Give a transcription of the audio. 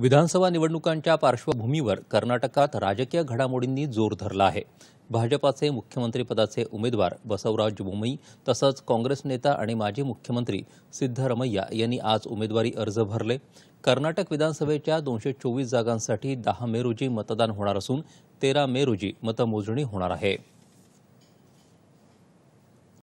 विधानसभा निवडणुकांच्या पार्श्वभूमीवर कर्नाटकात राजकीय घडामोडींनी जोर धरला आहे भाजपाचे मुख्यमंत्रीपदाचे उमेदवार बसवराज बोमई तसंच काँग्रेस नेता आणि माजी मुख्यमंत्री सिद्धरमैया यांनी आज उमेदवारी अर्ज भरले कर्नाटक विधानसभेच्या दोनशे चोवीस जागांसाठी दहा मे रोजी मतदान होणार असून तेरा मे रोजी मतमोजणी होणार आहे